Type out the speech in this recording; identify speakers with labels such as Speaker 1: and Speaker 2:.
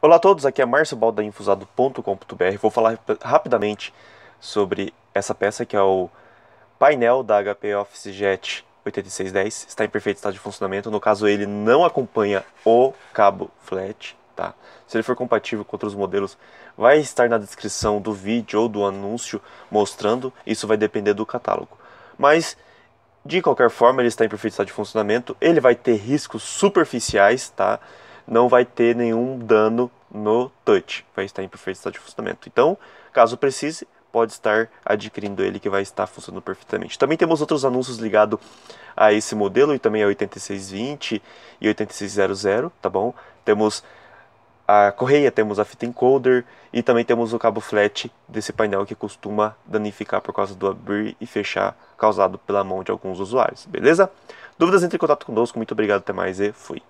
Speaker 1: Olá a todos, aqui é Márcio Balda da Infusado.com.br. Vou falar rapidamente sobre essa peça que é o painel da HP Office Jet 8610. Está em perfeito estado de funcionamento. No caso, ele não acompanha o cabo flat. Tá? Se ele for compatível com outros modelos, vai estar na descrição do vídeo ou do anúncio mostrando. Isso vai depender do catálogo. Mas de qualquer forma, ele está em perfeito estado de funcionamento. Ele vai ter riscos superficiais, tá? não vai ter nenhum dano no touch, vai estar em perfeito estado de funcionamento. Então, caso precise, pode estar adquirindo ele que vai estar funcionando perfeitamente. Também temos outros anúncios ligados a esse modelo e também a 8620 e 8600, tá bom? Temos a correia, temos a fita encoder e também temos o cabo flat desse painel que costuma danificar por causa do abrir e fechar causado pela mão de alguns usuários, beleza? Dúvidas entre em contato conosco, muito obrigado, até mais e fui!